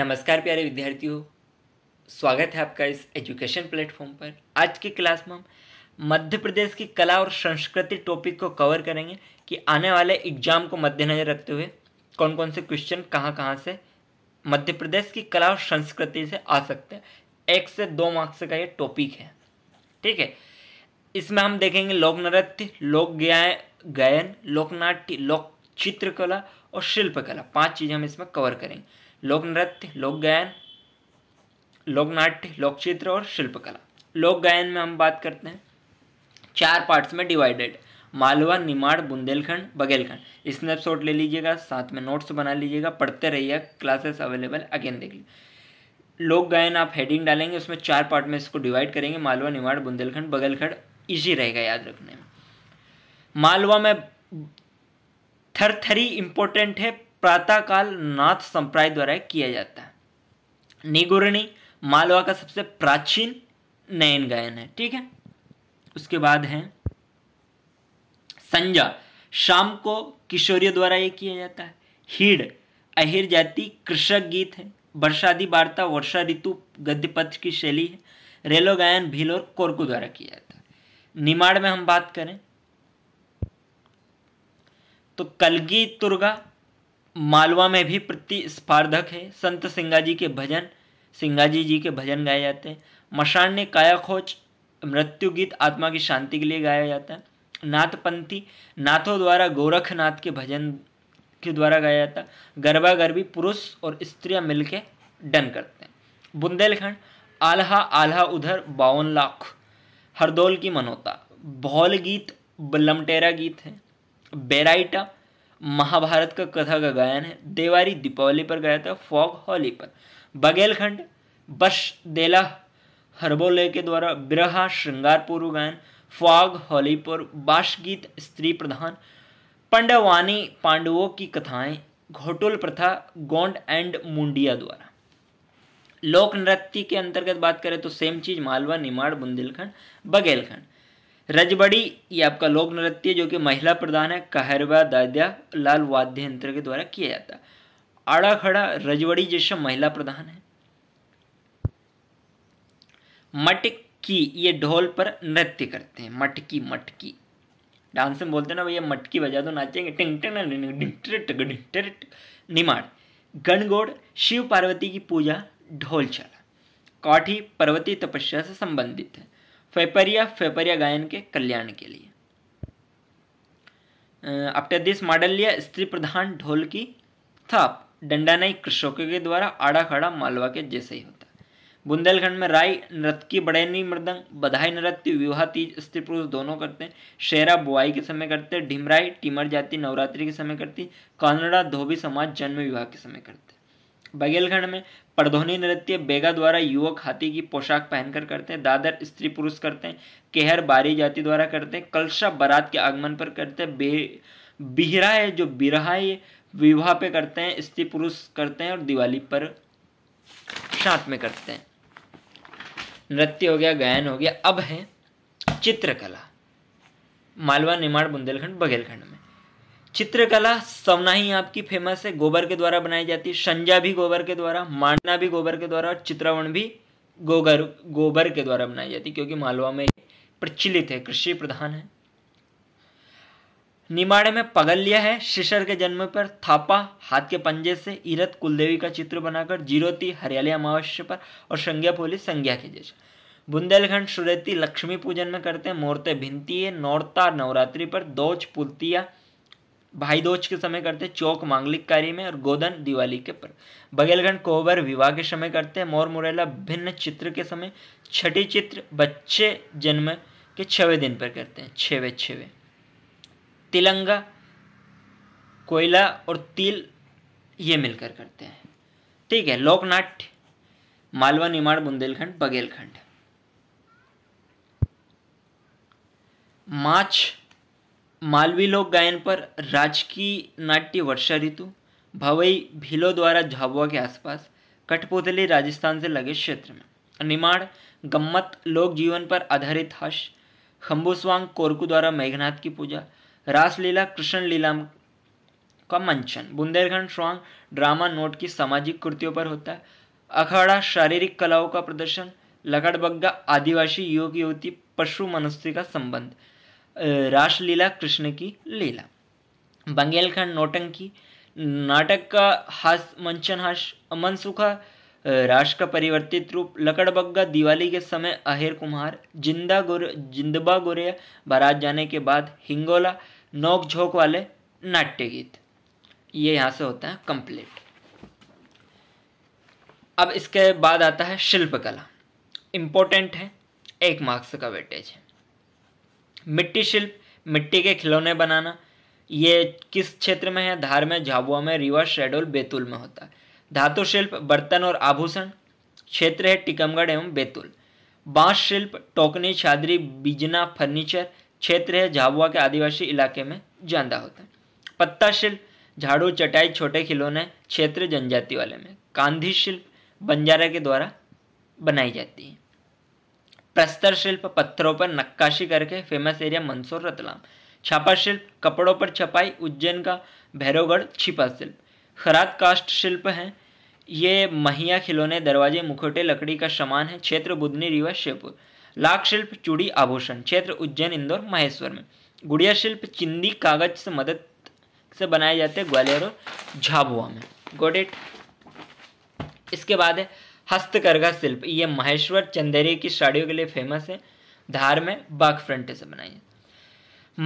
नमस्कार प्यारे विद्यार्थियों स्वागत है आपका इस एजुकेशन प्लेटफॉर्म पर आज की क्लास में हम मध्य प्रदेश की कला और संस्कृति टॉपिक को कवर करेंगे कि आने वाले एग्जाम को मद्देनजर रखते हुए कौन कौन से क्वेश्चन कहाँ कहाँ से मध्य प्रदेश की कला और संस्कृति से आ सकते हैं एक से दो मार्क्स का ये टॉपिक है ठीक है इसमें हम देखेंगे लोक नृत्य लोक गायन लोकनाट्य लोक चित्रकला और शिल्पकला पांच चीज़ें हम इसमें कवर करेंगे लोक नृत्य लोक गायन लोक नाट्य लोक चित्र और शिल्पकला लोक गायन में हम बात करते हैं चार पार्ट्स में डिवाइडेड मालवा निमाड़ बुंदेलखंड बघेलखंड स्नैपशॉट ले लीजिएगा साथ में नोट्स बना लीजिएगा पढ़ते रहिए क्लासेस अवेलेबल अगेन देख लीजिए लोक गायन आप हेडिंग डालेंगे उसमें चार पार्ट में इसको डिवाइड करेंगे मालवा निमाड़ बुंदेलखंड बघेलखंड ईजी रहेगा याद रखने में मालवा में थरथरी इंपॉर्टेंट है प्रातःकाल नाथ संप्रदाय द्वारा किया जाता है निगुरणी मालवा का सबसे प्राचीन नयन गायन है ठीक है उसके बाद है संजा शाम को किशोरियों द्वारा ये किया जाता है हीड़ अहिर जाति कृषक गीत है वर्षादि वार्ता वर्षा ऋतु गद्य पथ की शैली है रेलो गायन भील और कोरकू द्वारा किया जाता है निमाड़ में हम बात करें तो कलगी तुर्गा मालवा में भी प्रतिस्पर्धक है संत सिंगाजी के भजन सिंगाजी जी के भजन गाए जाते हैं मशान ने काया खोज मृत्यु गीत आत्मा की शांति के लिए गाया जाता है नाथपंथी नाथों द्वारा गोरखनाथ के भजन के द्वारा गाया जाता है गरबा गरबी पुरुष और स्त्रियां मिलके डन करते हैं बुंदेलखंड आल्हा आल्हा उधर बावन लाख हरदौल की मनोता भौल गीत बल्लमटेरा गीत है बेराइटा महाभारत का कथा का गायन है देवारी दीपावली पर गाया था फॉग हॉली पर बघेलखंड बश देला हरबोले के द्वारा बिरहा श्रृंगार पूर्व गायन फॉग हॉली पर बाश गीत स्त्री प्रधान पंडवानी पांडवों की कथाएं घोटुल प्रथा गोंड एंड मुंडिया द्वारा लोक नृत्य के अंतर्गत बात करें तो सेम चीज़ मालवा निमाड़ बुंदेलखंड बघेलखंड रजबड़ी ये आपका लोक नृत्य जो कि महिला प्रधान है कहरवा दाद्या लाल वाद्य यंत्र के द्वारा किया जाता है आड़ा खड़ा रजबड़ी जैसा महिला प्रधान है मटकी ये ढोल पर नृत्य करते हैं मटकी मटकी डांस में बोलते हैं ना भैया मटकी बजा दो नाचेंगे टिंग टिंग निमाड़ गणगोड़ शिव पार्वती की पूजा ढोल चला काठी पर्वती तपस्या से संबंधित है फेपरिया फेपरिया गायन के कल्याण के लिए अपटे दिस मॉडल लिया स्त्री प्रधान ढोल की थाप डंडानाई कृषकों के द्वारा आड़ा खड़ा मालवा के जैसे ही होता बुंदेलखंड में राय नृत्य की बड़ैनी मृदंग बधाई नृत्य विवाह तीज स्त्री पुरुष दोनों करते हैं शेरा बुआई के समय करते हैं ढिमराई टिमर जाति नवरात्रि के समय करती कानड़ा धोबी समाज जन्म विवाह के समय करते हैं बघेलखंड में परधोनी नृत्य बेगा द्वारा युवक हाथी की पोशाक पहनकर करते हैं दादर स्त्री पुरुष करते हैं केहर बारी जाति द्वारा करते हैं कलशा बारात के आगमन पर करते हैं बे बिहरा है जो बिरहा विवाह पे करते हैं स्त्री पुरुष करते हैं और दिवाली पर साथ में करते हैं नृत्य हो गया गायन हो गया अब है चित्रकला मालवा निमाड़ बुंदेलखंड बघेलखंड में चित्रकला सवना ही आपकी फेमस है गोबर के द्वारा बनाई जाती है संजा भी गोबर के द्वारा मांडना भी गोबर के द्वारा और चित्रावण भी गोबर गोबर के द्वारा बनाई जाती क्योंकि मालवा में प्रचलित है कृषि प्रधान है निमाड़े में पगलिया है शिशर के जन्म पर थापा हाथ के पंजे से इरत कुलदेवी का चित्र बनाकर जीरोती हरियाली अमावस्या पर और संज्ञा पोली संज्ञा के जैसे बुंदेलखंड सुरेती लक्ष्मी पूजन में करते हैं मोरते भिनती है नौरता नवरात्रि पर दोज पुलतिया भाई दोज के समय करते हैं चौक मांगलिक कार्य में और गोदन दिवाली के पर बघेलखंड कोबर विवाह के समय करते हैं मोर मुरैला भिन्न चित्र के समय छठी चित्र बच्चे जन्म के छवे दिन पर करते हैं छवे छवे तिलंगा कोयला और तिल ये मिलकर करते हैं ठीक है लोकनाट्य मालवा निमाड़ बुंदेलखंड बघेलखंड माछ मालवी लोक गायन पर राजकीय नाट्य वर्षा ऋतु भवई भीलो द्वारा झाबुआ के आसपास कठपुतली राजस्थान से लगे क्षेत्र में निमाड़ गम्मत लोक जीवन पर आधारित हर्ष खम्बुस्वांग कोरकू द्वारा मेघनाथ की पूजा रासलीला कृष्ण लीला का मंचन बुंदेलखंड स्वांग ड्रामा नोट की सामाजिक कृतियों पर होता है अखाड़ा शारीरिक कलाओं का प्रदर्शन लकड़बग्गा आदिवासी युवक युवती पशु मनुष्य का संबंध रासलीला कृष्ण की लीला बंगेलखंड नौटंकी नाटक का हास मंचन हास सुखा राष्ट्र का परिवर्तित रूप लकड़बग्गा दिवाली के समय अहिर कुमार जिंदा गुर जिंदबा गुरे बारात जाने के बाद हिंगोला नोक झोंक वाले नाट्य गीत ये यहाँ से होता है कंप्लीट अब इसके बाद आता है शिल्पकला इम्पोर्टेंट है एक मार्क्स का वेटेज है मिट्टी शिल्प मिट्टी के खिलौने बनाना ये किस क्षेत्र में है धार में झाबुआ में रीवा शेडोल बैतूल में होता है धातु शिल्प बर्तन और आभूषण क्षेत्र है टीकमगढ़ एवं बैतूल बांस शिल्प टोकनी छादरी बिजना फर्नीचर क्षेत्र है झाबुआ के आदिवासी इलाके में ज्यादा होता है पत्ता शिल्प झाड़ू चटाई छोटे खिलौने क्षेत्र जनजाति वाले में कांधी शिल्प बंजारा के द्वारा बनाई जाती है प्रस्तर शिल्प पत्थरों पर नक्काशी करके फेमस एरिया मंदसौर रतलाम छापा शिल्प कपड़ों पर छपाई उज्जैन का भैरवगढ़ छिपा शिल्प खराद कास्ट शिल्प हैं ये महिया खिलौने दरवाजे मुखोटे लकड़ी का सामान है क्षेत्र बुधनी रिवा शेपुर लाख शिल्प चूड़ी आभूषण क्षेत्र उज्जैन इंदौर महेश्वर में गुड़िया शिल्प चिंदी कागज से मदद से बनाए जाते हैं ग्वालियर और झाबुआ में गोडेट इसके बाद है हस्तकरघा शिल्प ये महेश्वर चंदेरी की साड़ियों के लिए फेमस है धार में बाघ फ्रंट से बनाई है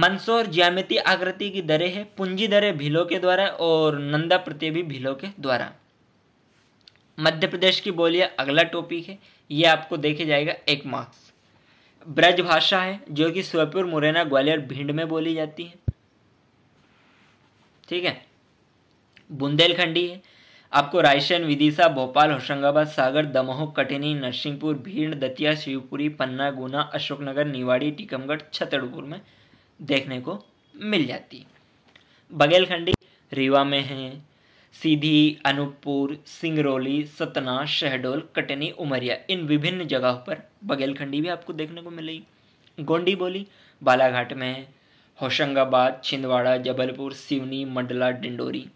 मंदसौर ज्यामिति आकृति की दरें हैं पूंजी दरें भीलों के द्वारा और नंदा प्रत्यय भी भीलों के द्वारा मध्य प्रदेश की बोलियाँ अगला टॉपिक है ये आपको देखे जाएगा एक मार्क्स ब्रज भाषा है जो कि स्वयंपुर मुरैना ग्वालियर भिंड में बोली जाती है ठीक है बुंदेलखंडी है आपको रायसेन विदिशा भोपाल होशंगाबाद सागर दमोह कटनी नरसिंहपुर भीड़ दतिया शिवपुरी पन्ना गुना अशोकनगर निवाड़ी टीकमगढ़ छतरपुर में देखने को मिल जाती है बघेलखंडी रीवा में है सीधी अनूपपुर सिंगरौली सतना शहडोल कटनी उमरिया इन विभिन्न जगहों पर बघेलखंडी भी आपको देखने को मिलेगी गोंडी बोली बालाघाट में है होशंगाबाद छिंदवाड़ा जबलपुर सिवनी मंडला डिंडोरी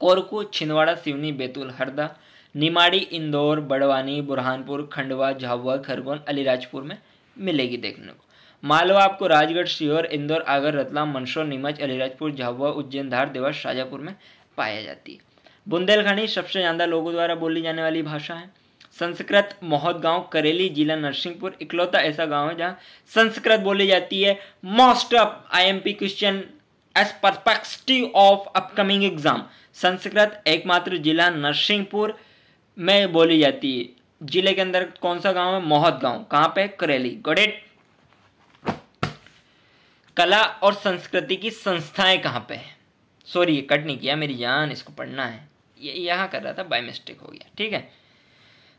कोरकू छिंदवाड़ा सिवनी बैतूल हरदा निमाड़ी इंदौर बड़वानी बुरहानपुर खंडवा झाबुआ खरगोन अलीराजपुर में मिलेगी देखने को मालवा आपको राजगढ़ सीहोर इंदौर आगर रतलाम मंदसौर नीमच अलीराजपुर झाबुआ उज्जैन धार देवास शाजापुर में पाया जाती है बुंदेलखंडी सबसे ज़्यादा लोगों द्वारा बोली जाने वाली भाषा है संस्कृत मोहत गाँव करेली जिला नरसिंहपुर इकलौता ऐसा गांव है जहां संस्कृत बोली जाती है most of IMP question as perspective of upcoming exam Sanskrit एकमात्र जिला नरसिंहपुर में बोली जाती है जिले के अंदर कौन सा गांव है मोहत गांव कहां पे करेली गोडेट कला और संस्कृति की संस्थाएं कहां पे है सॉरी ये कट नहीं किया मेरी जान इसको पढ़ना है ये कर रहा था बाय मिस्टेक हो गया ठीक है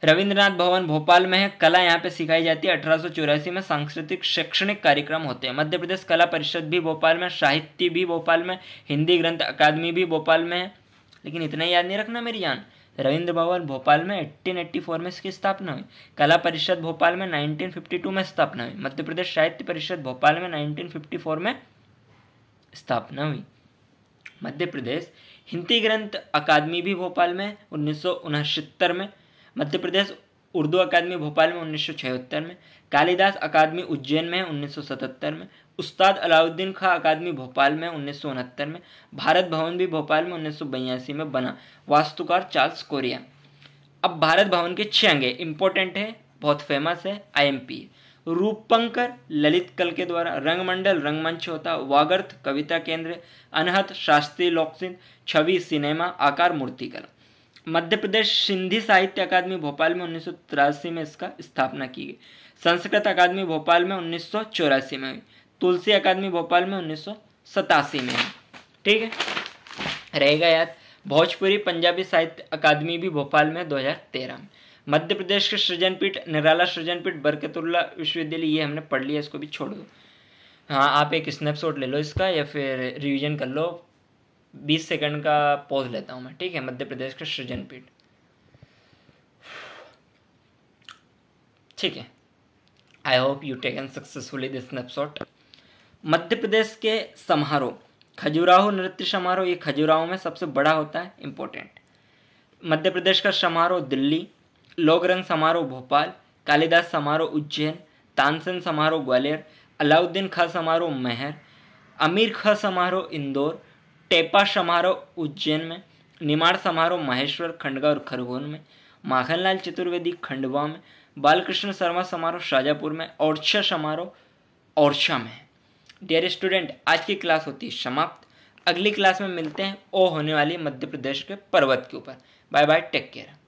रविंद्रनाथ भवन भोपाल में है कला यहाँ पे सिखाई जाती है अठारह में सांस्कृतिक शैक्षणिक कार्यक्रम होते हैं मध्य प्रदेश कला परिषद भी भोपाल में साहित्य भी भोपाल में हिंदी ग्रंथ अकादमी भी भोपाल में है लेकिन इतना याद नहीं रखना मेरी जान रविंद्र भवन भोपाल में एट्टीन एट्टी फोर में इसकी स्थापना हुई कला परिषद भोपाल में नाइनटीन फिफ्टी टू में स्थापना हुई मध्य प्रदेश साहित्य परिषद भोपाल में नाइनटीन फिफ्टी फोर में स्थापना हुई मध्य प्रदेश हिंदी ग्रंथ अकादमी भी भोपाल में उन्नीस सौ में मध्य प्रदेश उर्दू अकादमी भोपाल में उन्नीस में कालिदास अकादमी उज्जैन में उन्नीस में उस्ताद अलाउद्दीन खां अकादमी भोपाल में उन्नीस में भारत भवन भी भोपाल में उन्नीस में बना वास्तुकार चार्ल्स कोरिया अब भारत भवन के छः अंगे इंपॉर्टेंट है बहुत फेमस है आईएमपी रूपंकर ललित कल के द्वारा रंगमंडल रंगमंच होता वागर्थ कविता केंद्र अनहत शास्त्रीय लोकसिंह छवि सिनेमा आकार मूर्तिकला मध्य प्रदेश सिंधी साहित्य अकादमी भोपाल में उन्नीस में इसका स्थापना की गई संस्कृत अकादमी भोपाल में उन्नीस में हुई तुलसी अकादमी भोपाल में उन्नीस में हुई ठीक है रहेगा याद भोजपुरी पंजाबी साहित्य अकादमी भी भोपाल में 2013 में मध्य प्रदेश के सृजनपीठ निराला सृजनपीठ बरकतुल्ला विश्वविद्यालय ये हमने पढ़ लिया इसको भी छोड़ दो हाँ आप एक स्नैपशॉट ले लो इसका या फिर रिवीजन कर लो बीस सेकंड का पॉज लेता हूँ मैं ठीक है मध्य प्रदेश का सृजन पीठ ठीक है I hope you taken successfully this snapshot Madhya Pradesh के समारोह खजुराहो नृत्य समारोह ये खजुराहो में सबसे बड़ा होता है इम्पोर्टेंट मध्य प्रदेश का समारोह दिल्ली रंग समारोह भोपाल कालिदास समारोह उज्जैन तानसेन समारोह ग्वालियर अलाउद्दीन खां समारोह मेहर आमिर खां समारोह इंदौर टेपा समारोह उज्जैन में निमाड़ समारोह माहेश्वर खंडगा और खरगोन में माखनलाल चतुर्वेदी खंडवा में बालकृष्ण शर्मा समारोह शाजापुर में ओरछा समारोह ओरछा में डियर स्टूडेंट आज की क्लास होती है समाप्त अगली क्लास में मिलते हैं ओ होने वाली मध्य प्रदेश के पर्वत के ऊपर बाय बाय टेक केयर